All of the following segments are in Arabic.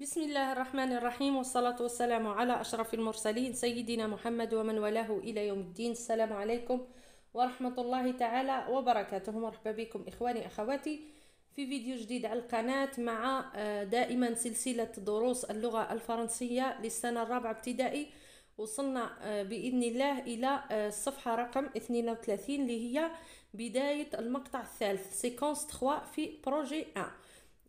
بسم الله الرحمن الرحيم والصلاة والسلام على أشرف المرسلين سيدنا محمد ومن والاه إلى يوم الدين السلام عليكم ورحمة الله تعالى وبركاته مرحبا بكم إخواني أخواتي في فيديو جديد على القناة مع آه، دائما سلسلة دروس اللغة الفرنسية للسنة الرابعة ابتدائي وصلنا آه، بإذن الله إلى آه، الصفحة رقم 32 اللي هي بداية المقطع الثالث سيكونس 3 في بروجي 1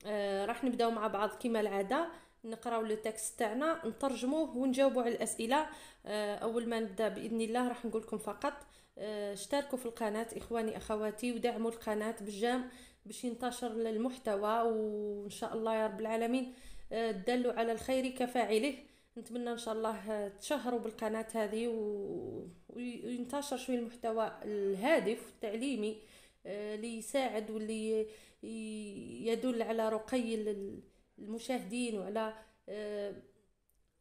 آه، راح نبداو مع بعض كما العاده نقراو لو تكست تاعنا نترجموه ونجاوبوا على الاسئله آه، اول ما نبدا باذن الله راح نقول لكم فقط آه، اشتركوا في القناه اخواني اخواتي ودعموا القناه بالجام باش ينتشر المحتوى وان شاء الله يا رب العالمين تدلوا على الخير كفاعله نتمنى ان شاء الله تشهروا بالقناه هذه و... وينتشر شويه المحتوى الهادف والتعليمي اللي يساعد واللي يدل على رقي المشاهدين وعلى آه،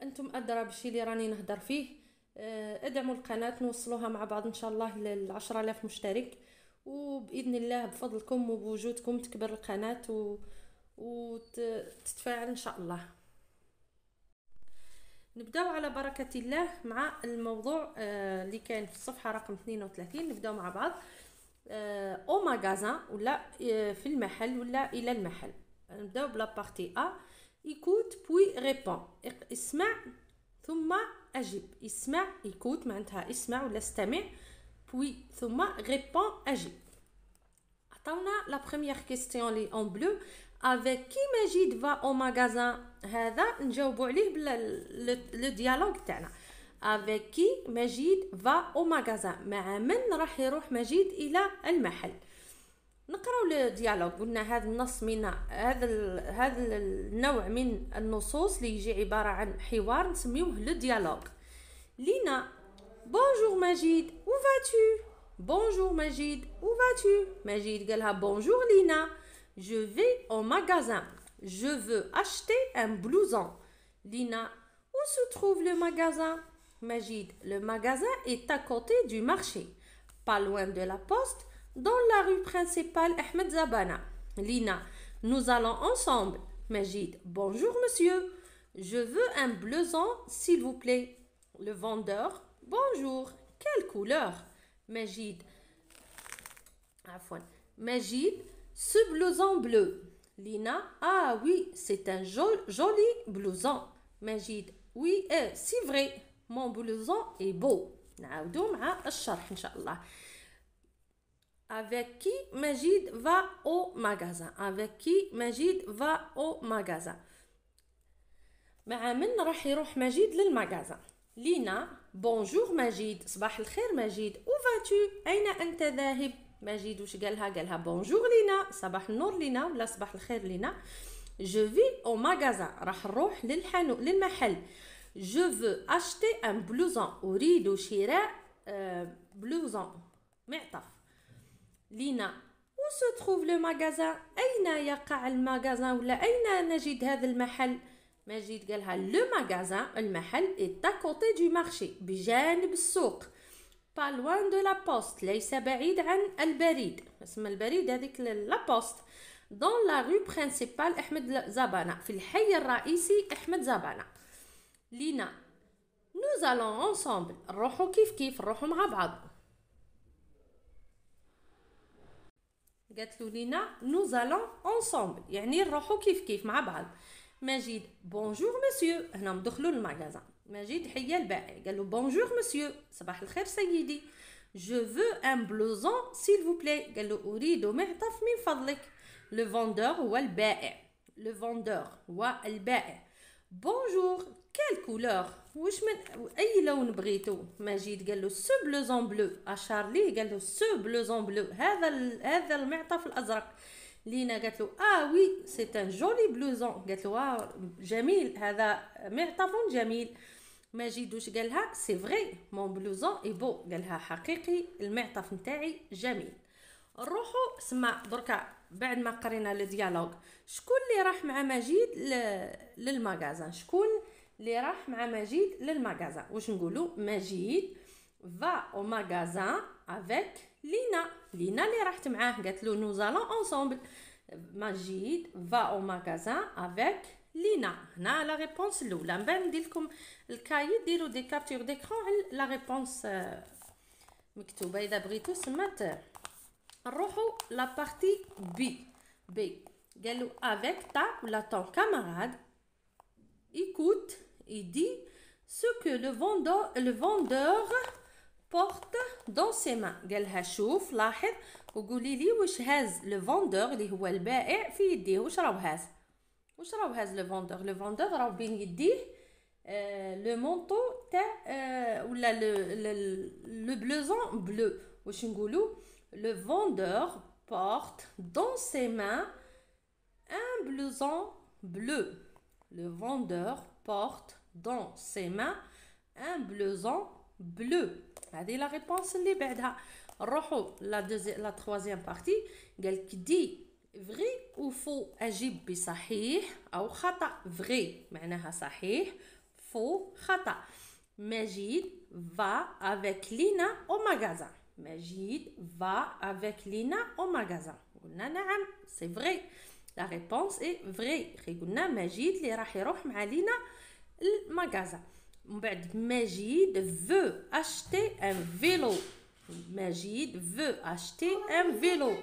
انتم ادرى بالشي اللي راني نهضر فيه آه، ادعموا القناه نوصلوها مع بعض ان شاء الله ل 10000 مشترك وباذن الله بفضلكم وبوجودكم تكبر القناه و... وتتفاعل ان شاء الله نبداو على بركه الله مع الموضوع آه، اللي كان في الصفحه رقم 32 نبداو مع بعض Euh, au magasin ou là euh, il est le la partie A écoute puis répond isma agib isma écoute isma ou écoute. puis répond agib la première question en bleu avec qui Majid va au magasin هذا نجاوبو avec qui مجيد va au magasin مع من راح يروح مجيد الى المحل نقراو الديالوج قلنا هذا النص من هذا هذا النوع من النصوص اللي يجي عباره عن حوار نسميوه لو ديالوج لينا بونجور مجيد او فاتو بونجور مجيد او فاتو مجيد قالها بونجور لينا جو في او ماغازان جو veux acheter un blouson لينا où se trouve le magasin Majid, le magasin est à côté du marché, pas loin de la poste, dans la rue principale Ahmed Zabana. Lina, nous allons ensemble. Majid, bonjour monsieur. Je veux un blouson, s'il vous plaît. Le vendeur, bonjour. Quelle couleur Majid. Majid, ce blouson bleu. Lina, ah oui, c'est un joli, blouson. Majid, oui, c'est eh, vrai. مون بلوزون اي بو نعاودو مع الشرح ان شاء الله Avec qui Majid va au magasin Avec qui Majid va au magasin مع من راح يروح مجيد للمغازا لينا بونجور مجيد صباح الخير مجيد او فاتو اين انت ذاهب مجيد وش قالها قالها بونجور لينا صباح النور لينا ولا صباح الخير لينا جو في او راح نروح للحانوت للمحل Je veux acheter un blouson au rideau euh, blouson. Lina, où se trouve le magasin Aïna a le magasin ou najid had magasin le magasin, est à côté du marché. du marché. Pas loin de la poste. Laïsa pas loin al la poste. la poste. Dans la rue principale, Ahmed Zabana. Fil ici, Ahmed Zabana. Lina, nous allons ensemble. Rohou kif kif, rohou ma nous allons ensemble يعني kif kif كيف مع بعض monsieur. بونجور مسيو هنا le البائع قال له بونجور Je veux un blouson s'il vous plaît قال le vendeur هو البائع le vendeur هو البائع Bonjour كال كولور واش من اي لون بغيتو مجيد قال له سو بلوزون بلو اشارلي قال له سو بلوزون بلو هذا ال... هذا المعطف الازرق لينا قالت له اه وي سي ان جولي بلوزون قالت له آه جميل هذا معطف جميل مجيد واش قالها سي فري مون بلوزون اي بو قالها حقيقي المعطف نتاعي جميل نروحو سما دركا بعد ما قرينا لو شكون اللي راح مع مجيد للمغازان شكون Le rachma Majid le magazin Ou chungolo, Majid va au magasin avec Lina. Lina le rachma, nous allons ensemble. Majid va au magasin avec Lina. La réponse loula là. La même, il y a des captures d'écran. La réponse est là. Je vais la partie B. B. Gallo avec ta ou la ton camarade. Écoute. Il dit ce que le vendeur, porte dans ses mains. Gal hachouf, au ou goulili, wish has le vendeur, li hu al ba'e, fi yiddi, wish le vendeur. Le vendeur, Il dit. Euh, le manteau, euh, ou là le, le, bleu. Wish ngoulou, le vendeur porte dans ses mains un blouson bleu. Le vendeur porte dans ses mains un blouson bleu C'est la réponse qui بعدها نروحوا la deuxième la troisième partie Quelqu'un dit vrai ou faux اجيب بصحيح ou خطا vrai معناها صحيح faux خطا Majid va avec Lina au magasin Majid va avec Lina au magasin c'est vrai لا ريبونس اي فري خي قلنا مجيد اللي راح يروح مع لينا للمغازا من بعد مجيد فو اشتي ان فيلو مجيد فو اشتي ان فيلو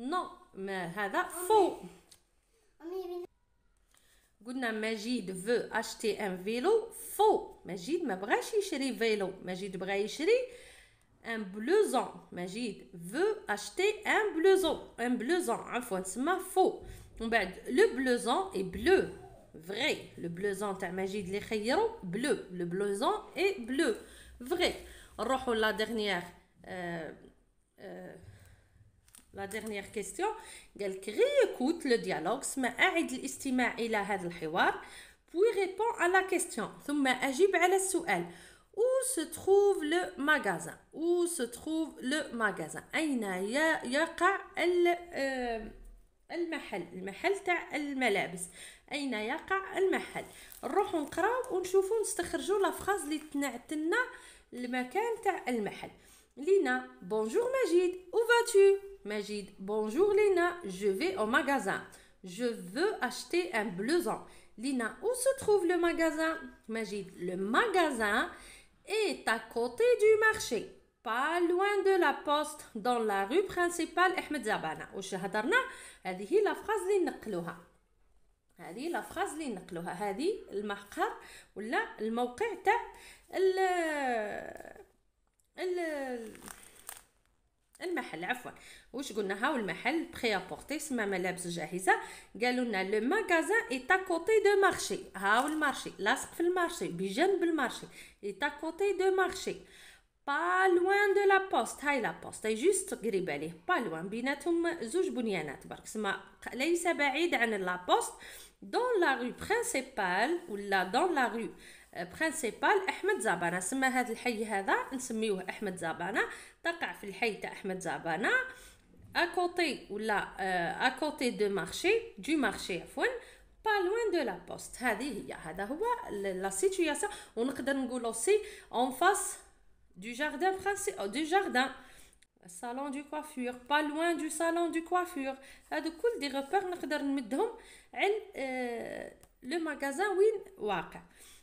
نو ما هذا فو قلنا مجيد فو اشتي ان فيلو فو مجيد ما بغاش يشري فيلو مجيد بغا يشري un blouson Majid veut acheter un blouson un blouson عفوا تسمى faux le blouson est bleu vrai le blouson تاع Majid les rayons bleu le blouson est bleu vrai نروحوا la dernière euh, euh, la dernière question Quelqu'un écoute réécoute le dialogue à اعد a à ce dialogue, puis répond à la question ثم à la question. Où se trouve le magasin Où se trouve le magasin al يقع Aïna, المحل al الملابس أين يقع المحل نروحو نقراو ونشوفو نستخرجو لا فراز Le تنعتلنا المكان al المحل Lina, bonjour Majid, où vas-tu Majid, bonjour Lina, je vais au magasin. Je veux acheter un blouson. Lina, où se trouve le magasin Majid, le magasin est à côté du marché pas loin de la poste dans la rue principale احمد زعبانه واش هضرنا هذه هي لا فراز اللي نقلوها هذه لا فراز اللي نقلوها هذه المقهى ولا الموقع تاع ال ال المحل عفوا واش قلنا هاو المحل بري ابورتي سما ملابس جاهزه قالوا لنا لو اي تا كوتي دو مارشي هاو المارشي لاصق في المارشي بجنب المارشي تا كوتي دو مارشي با لوين دو لا بوست هاي لا بوست اي جوست قريبه عليه با لوين بيناتهم زوج بنيانات برك سما ليس بعيد عن لا بوست دون لا رو برينسيبال ولا دون لا رو برينسيبال احمد زعبانه سما هذا الحي هذا نسميوه احمد زعبانه تقع في الحي تاع احمد زعبانه اكوتي ولا اكوتي دو مارشي دو مارشي عفوا با لوين دو لا بوست هذه هي هذا هو لا سيتوياسيون ونقدر نقول اوسي اون فاس دو جاردان برانسي دو جاردان الصالون دو كوافور با لوين دو صالون دو كوافور هادو كل دي غوبور نقدر نمدهم عن لو ماغازان وين واقع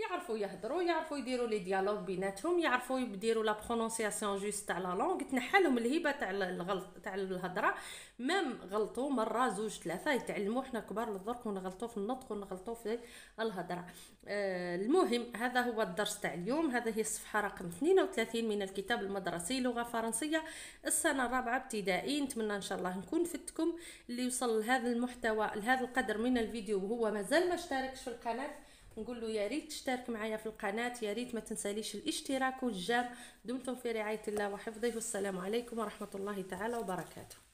يعرفوا يهضروا يعرفوا يديروا لي ديالوغ بيناتهم يعرفوا يديروا لا برونونسياسيون جوست تاع لا لونغ تنحالهم الهيبه تاع الغلط تاع الهضره ميم غلطوا مره زوج ثلاثه يتعلموا حنا كبار الدرك ونغلطوا في النطق ونغلطوا في الهضره آه المهم هذا هو الدرس تاع اليوم هذه هي الصفحه رقم 32 من الكتاب المدرسي لغه فرنسيه السنه الرابعه ابتدائي نتمنى ان شاء الله نكون فدتكم اللي يوصل لهذا المحتوى لهذا القدر من الفيديو وهو مازال ما اشتركش في القناه نقول له يا ريت تشترك معايا في القناه يا ريت ما تنساليش الاشتراك والجر دمتم في رعايه الله وحفظه والسلام عليكم ورحمه الله تعالى وبركاته